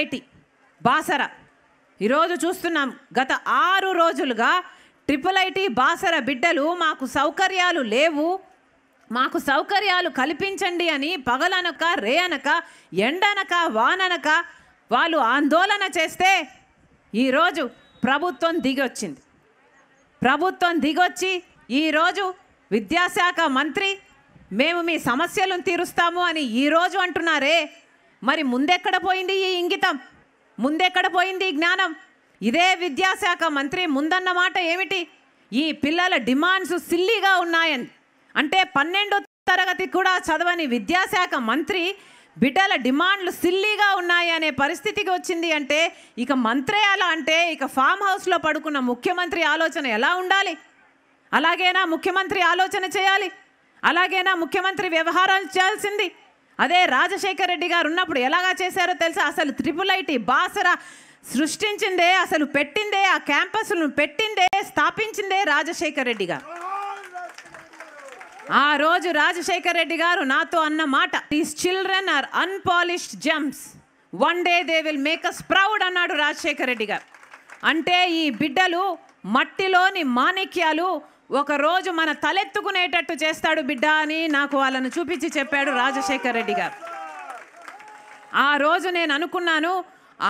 IT Basara ఈరోజు చూస్తున్నాం గత ఆరు రోజులుగా ట్రిపుల్ ఐటీ బాసర బిడ్డలు మాకు సౌకర్యాలు లేవు మాకు సౌకర్యాలు కల్పించండి అని పగలనక రే అనక ఎండనక వాననక వాళ్ళు ఆందోళన చేస్తే ఈరోజు ప్రభుత్వం దిగొచ్చింది ప్రభుత్వం దిగొచ్చి ఈరోజు విద్యాశాఖ మంత్రి మేము మీ సమస్యలను తీరుస్తాము అని ఈరోజు అంటున్నారే మరి ముందెక్కడ పోయింది ఈ ఇంగితం ముందెక్కడ పోయింది ఈ జ్ఞానం ఇదే విద్యాశాఖ మంత్రి ముందన్న మాట ఏమిటి ఈ పిల్లల డిమాండ్స్ సిల్లీగా ఉన్నాయని అంటే పన్నెండో తరగతి కూడా చదవని విద్యాశాఖ మంత్రి బిడ్డల డిమాండ్లు సిల్లీగా ఉన్నాయి అనే పరిస్థితికి వచ్చింది అంటే ఇక మంత్రే అలా అంటే ఇక ఫామ్ హౌస్లో పడుకున్న ముఖ్యమంత్రి ఆలోచన ఎలా ఉండాలి అలాగేనా ముఖ్యమంత్రి ఆలోచన చేయాలి అలాగేనా ముఖ్యమంత్రి వ్యవహారాలు చేయాల్సింది అదే రాజశేఖర్ రెడ్డి గారు ఉన్నప్పుడు ఎలాగా చేశారో తెలుసా అసలు త్రిపుల్ ఐటీ బాసరా సృష్టించిందే అసలు పెట్టిందే ఆ క్యాంపస్ను పెట్టిందే స్థాపించిందే రాజశేఖర్ రెడ్డి గారు ఆ రోజు రాజశేఖర్ రెడ్డి గారు నాతో అన్న మాట these children are unpolished gems one day they will make us proud అన్నాడు రాజశేఖర్ రెడ్డి గారు అంటే ఈ బిడ్డలు మట్టిలోని మాణిక్యాలు ఒకరోజు మన తలెత్తుకునేటట్టు చేస్తాడు బిడ్డ అని నాకు వాళ్ళను చూపించి చెప్పాడు రాజశేఖర్ రెడ్డి గారు ఆ రోజు నేను అనుకున్నాను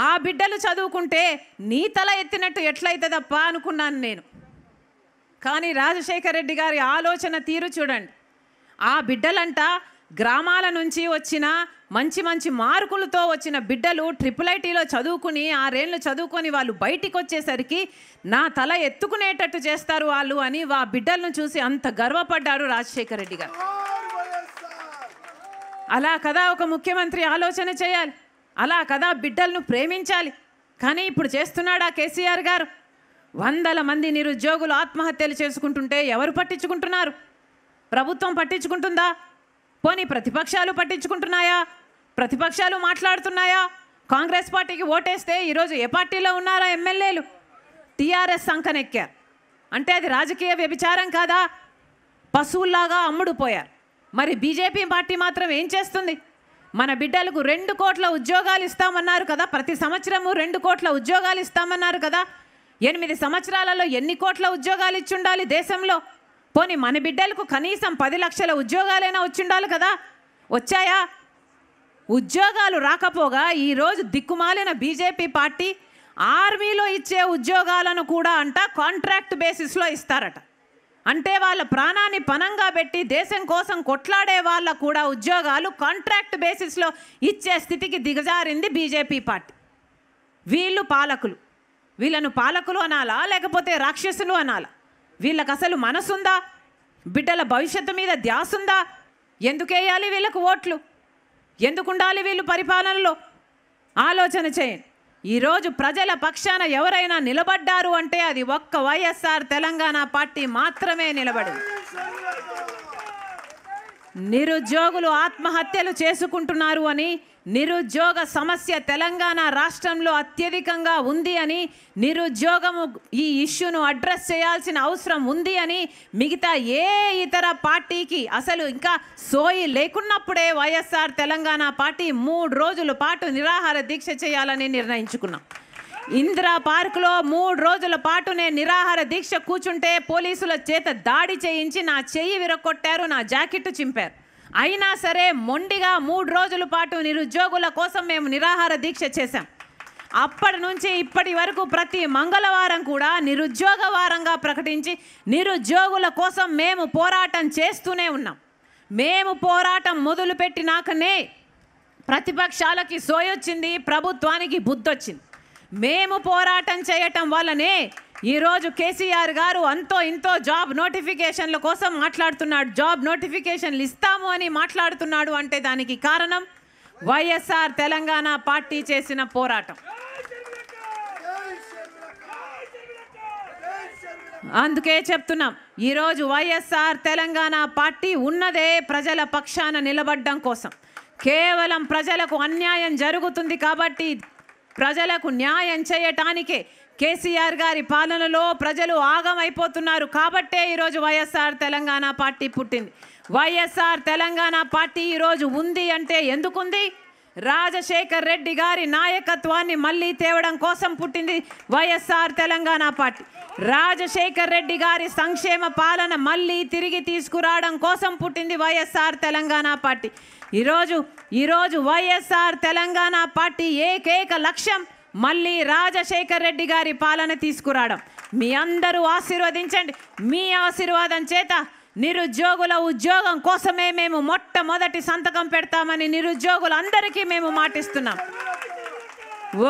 ఆ బిడ్డలు చదువుకుంటే నీ తల ఎత్తినట్టు ఎట్లయితుందప్ప అనుకున్నాను నేను కానీ రాజశేఖర్ రెడ్డి గారి ఆలోచన తీరు చూడండి ఆ బిడ్డలంటా గ్రామాల నుంచి వచ్చిన మంచి మంచి మార్కులతో వచ్చిన బిడ్డలు ట్రిపుల్ ఐటీలో చదువుకుని రేళ్ళు చదువుకొని వాళ్ళు బయటికి వచ్చేసరికి నా తల ఎత్తుకునేటట్టు చేస్తారు వాళ్ళు అని ఆ బిడ్డలను చూసి అంత గర్వపడ్డారు రాజశేఖర రెడ్డి గారు అలా కదా ఒక ముఖ్యమంత్రి ఆలోచన చేయాలి అలా కదా బిడ్డలను ప్రేమించాలి కానీ ఇప్పుడు చేస్తున్నాడా కేసీఆర్ గారు వందల మంది నిరుద్యోగులు ఆత్మహత్యలు చేసుకుంటుంటే ఎవరు పట్టించుకుంటున్నారు ప్రభుత్వం పట్టించుకుంటుందా పోనీ ప్రతిపక్షాలు పట్టించుకుంటున్నాయా ప్రతిపక్షాలు మాట్లాడుతున్నాయా కాంగ్రెస్ పార్టీకి ఓటేస్తే ఈరోజు ఏ పార్టీలో ఉన్నారా ఎమ్మెల్యేలు టీఆర్ఎస్ సంకనెక్కారు అంటే అది రాజకీయ వ్యభిచారం కాదా పశువుల్లాగా అమ్ముడుపోయారు మరి బీజేపీ పార్టీ మాత్రం ఏం చేస్తుంది మన బిడ్డలకు రెండు కోట్ల ఉద్యోగాలు ఇస్తామన్నారు కదా ప్రతి సంవత్సరము రెండు కోట్ల ఉద్యోగాలు ఇస్తామన్నారు కదా ఎనిమిది సంవత్సరాలలో ఎన్ని కోట్ల ఉద్యోగాలు ఇచ్చుండాలి దేశంలో పోనీ మన బిడ్డలకు కనీసం పది లక్షల ఉద్యోగాలైనా వచ్చిండాలి కదా వచ్చాయా ఉద్యోగాలు రాకపోగా ఈరోజు దిక్కుమాలిన బీజేపీ పార్టీ ఆర్మీలో ఇచ్చే ఉద్యోగాలను కూడా అంట కాంట్రాక్ట్ బేసిస్లో ఇస్తారట అంటే వాళ్ళ ప్రాణాన్ని పనంగా పెట్టి దేశం కోసం కొట్లాడే వాళ్ళ కూడా ఉద్యోగాలు కాంట్రాక్ట్ బేసిస్లో ఇచ్చే స్థితికి దిగజారింది బీజేపీ పార్టీ వీళ్ళు పాలకులు వీళ్ళను పాలకులు అనాలా లేకపోతే రాక్షసులు అనాలా వీళ్ళకి అసలు మనసుందా బిడ్డల భవిష్యత్తు మీద ధ్యాసుందా ఎందుకేయాలి వీళ్ళకు ఓట్లు ఎందుకు ఉండాలి వీళ్ళు పరిపాలనలో ఆలోచన చేయండి ఈరోజు ప్రజల పక్షాన ఎవరైనా నిలబడ్డారు అంటే అది ఒక్క వైఎస్ఆర్ తెలంగాణ పార్టీ మాత్రమే నిలబడి నిరుద్యోగులు ఆత్మహత్యలు చేసుకుంటున్నారు అని నిరుద్యోగ సమస్య తెలంగాణ రాష్ట్రంలో అత్యధికంగా ఉంది అని నిరుద్యోగము ఈ ఇష్యూను అడ్రస్ చేయాల్సిన అవసరం ఉంది అని మిగతా ఏ ఇతర పార్టీకి అసలు ఇంకా సోయి లేకున్నప్పుడే వైఎస్ఆర్ తెలంగాణ పార్టీ మూడు రోజుల పాటు నిరాహార దీక్ష చేయాలని నిర్ణయించుకున్నాం ఇందిరా పార్కులో మూడు రోజుల పాటు నేను నిరాహార దీక్ష కూర్చుంటే పోలీసుల చేత దాడి చేయించి నా చెయ్యి విరగొట్టారు నా జాకెట్ చింపారు అయినా సరే మొండిగా మూడు రోజుల పాటు నిరుద్యోగుల కోసం మేము నిరాహార దీక్ష చేశాం అప్పటి నుంచి ఇప్పటి వరకు ప్రతి మంగళవారం కూడా నిరుద్యోగ వారంగా ప్రకటించి నిరుద్యోగుల కోసం మేము పోరాటం చేస్తూనే ఉన్నాం మేము పోరాటం మొదలుపెట్టినాకనే ప్రతిపక్షాలకి సోయొచ్చింది ప్రభుత్వానికి బుద్ధొచ్చింది మేము పోరాటం చేయటం వల్లనే ఈరోజు కేసీఆర్ గారు అంతో ఇంతో జాబ్ నోటిఫికేషన్ల కోసం మాట్లాడుతున్నాడు జాబ్ నోటిఫికేషన్లు ఇస్తాము అని మాట్లాడుతున్నాడు అంటే దానికి కారణం వైఎస్ఆర్ తెలంగాణ పార్టీ చేసిన పోరాటం అందుకే చెప్తున్నాం ఈరోజు వైఎస్ఆర్ తెలంగాణ పార్టీ ఉన్నదే ప్రజల పక్షాన నిలబడ్డం కోసం కేవలం ప్రజలకు అన్యాయం జరుగుతుంది కాబట్టి ప్రజలకు న్యాయం చేయటానికే కేసీఆర్ గారి పాలనలో ప్రజలు ఆగమైపోతున్నారు కాబట్టే ఈరోజు వైఎస్ఆర్ తెలంగాణ పార్టీ పుట్టింది వైఎస్ఆర్ తెలంగాణ పార్టీ ఈరోజు ఉంది అంటే ఎందుకుంది రాజశేఖర్ రెడ్డి గారి నాయకత్వాన్ని మళ్ళీ తేవడం కోసం పుట్టింది వైఎస్ఆర్ తెలంగాణ పార్టీ రాజశేఖర్ రెడ్డి గారి సంక్షేమ పాలన మళ్ళీ తిరిగి తీసుకురావడం కోసం పుట్టింది వైఎస్ఆర్ తెలంగాణ పార్టీ ఈరోజు ఈరోజు వైఎస్ఆర్ తెలంగాణ పార్టీ ఏకైక లక్ష్యం మళ్ళీ రాజశేఖర్ రెడ్డి గారి పాలన తీసుకురావడం మీ అందరూ ఆశీర్వదించండి మీ ఆశీర్వాదం చేత నిరుద్యోగుల ఉద్యోగం కోసమే మేము మొట్టమొదటి సంతకం పెడతామని నిరుద్యోగులందరికీ మేము మాటిస్తున్నాం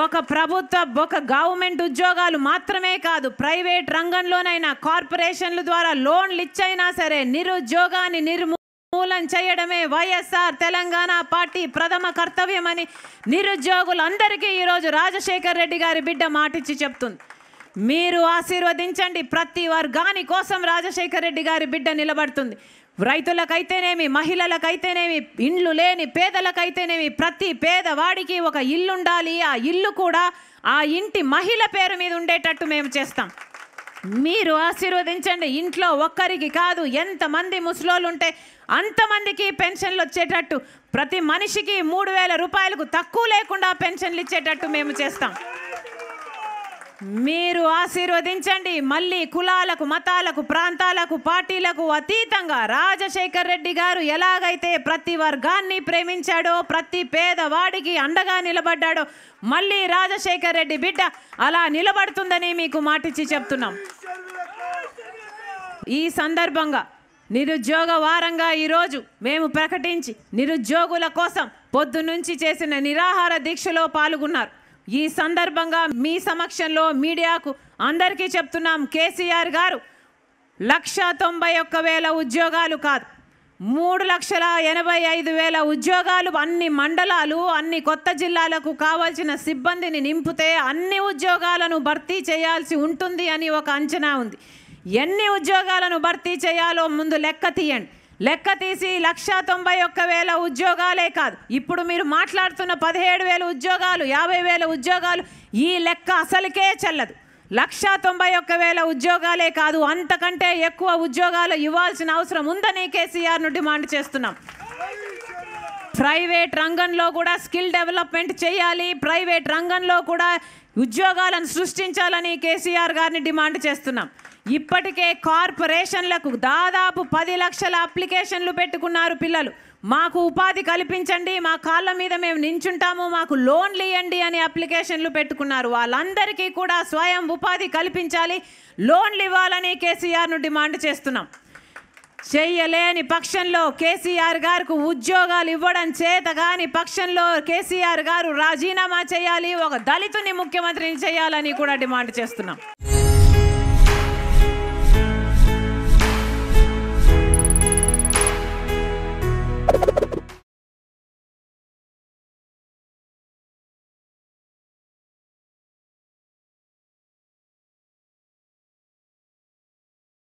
ఒక ప్రభుత్వ ఒక గవర్నమెంట్ ఉద్యోగాలు మాత్రమే కాదు ప్రైవేట్ రంగంలోనైనా కార్పొరేషన్ల ద్వారా లోన్లు ఇచ్చైనా సరే నిరుద్యోగాన్ని నిర్మూ మూలం చేయడమే వైఎస్ఆర్ తెలంగాణ పార్టీ ప్రథమ కర్తవ్యమని అందరికీ ఈరోజు రాజశేఖర్ రెడ్డి గారి బిడ్డ మాటిచ్చి చెప్తుంది మీరు ఆశీర్వదించండి ప్రతి వర్గాని కోసం రాజశేఖర్ రెడ్డి గారి బిడ్డ నిలబడుతుంది రైతులకైతేనేమి మహిళలకైతేనేమి ఇండ్లు లేని పేదలకైతేనేమి ప్రతి పేదవాడికి ఒక ఇల్లు ఉండాలి ఆ ఇల్లు కూడా ఆ ఇంటి మహిళ పేరు మీద ఉండేటట్టు మేము చేస్తాం మీరు ఆశీర్వదించండి ఇంట్లో ఒక్కరికి కాదు ఎంతమంది ముసలోళ్ళు ఉంటే అంతమందికి పెన్షన్లు వచ్చేటట్టు ప్రతి మనిషికి మూడు వేల రూపాయలకు తక్కువ లేకుండా పెన్షన్లు ఇచ్చేటట్టు మేము చేస్తాం మీరు ఆశీర్వదించండి మళ్ళీ కులాలకు మతాలకు ప్రాంతాలకు పార్టీలకు అతీతంగా రాజశేఖర్ రెడ్డి గారు ఎలాగైతే ప్రతి వర్గాన్ని ప్రేమించాడో ప్రతి పేదవాడికి అండగా నిలబడ్డాడో మళ్ళీ రాజశేఖర్ రెడ్డి బిడ్డ అలా నిలబడుతుందని మీకు మాటిచ్చి చెప్తున్నాం ఈ సందర్భంగా నిరుద్యోగ వారంగా ఈరోజు మేము ప్రకటించి నిరుద్యోగుల కోసం పొద్దు నుంచి చేసిన నిరాహార దీక్షలో పాల్గొన్నారు ఈ సందర్భంగా మీ సమక్షంలో మీడియాకు అందరికీ చెప్తున్నాం కేసీఆర్ గారు లక్ష తొంభై ఒక్క వేల ఉద్యోగాలు కాదు మూడు లక్షల ఎనభై ఐదు వేల ఉద్యోగాలు అన్ని మండలాలు అన్ని కొత్త జిల్లాలకు కావాల్సిన సిబ్బందిని నింపితే అన్ని ఉద్యోగాలను భర్తీ చేయాల్సి ఉంటుంది అని ఒక అంచనా ఉంది ఎన్ని ఉద్యోగాలను భర్తీ చేయాలో ముందు లెక్క తీయండి లెక్క తీసి లక్ష తొంభై ఒక్క వేల ఉద్యోగాలే కాదు ఇప్పుడు మీరు మాట్లాడుతున్న పదిహేడు వేల ఉద్యోగాలు యాభై వేల ఉద్యోగాలు ఈ లెక్క అసలుకే చెల్లదు లక్ష తొంభై ఒక్క వేల ఉద్యోగాలే కాదు అంతకంటే ఎక్కువ ఉద్యోగాలు ఇవ్వాల్సిన అవసరం ఉందని కేసీఆర్ను డిమాండ్ చేస్తున్నాం ప్రైవేట్ రంగంలో కూడా స్కిల్ డెవలప్మెంట్ చేయాలి ప్రైవేట్ రంగంలో కూడా ఉద్యోగాలను సృష్టించాలని కేసీఆర్ గారిని డిమాండ్ చేస్తున్నాం ఇప్పటికే కార్పొరేషన్లకు దాదాపు పది లక్షల అప్లికేషన్లు పెట్టుకున్నారు పిల్లలు మాకు ఉపాధి కల్పించండి మా కాళ్ళ మీద మేము నించుంటాము మాకు లోన్లు ఇవ్వండి అని అప్లికేషన్లు పెట్టుకున్నారు వాళ్ళందరికీ కూడా స్వయం ఉపాధి కల్పించాలి లోన్లు ఇవ్వాలని కేసీఆర్ను డిమాండ్ చేస్తున్నాం చెయ్యలేని పక్షంలో కేసీఆర్ గారికి ఉద్యోగాలు ఇవ్వడం చేత కాని పక్షంలో కేసీఆర్ గారు రాజీనామా చేయాలి ఒక దళితుని ముఖ్యమంత్రిని చేయాలని కూడా డిమాండ్ చేస్తున్నాం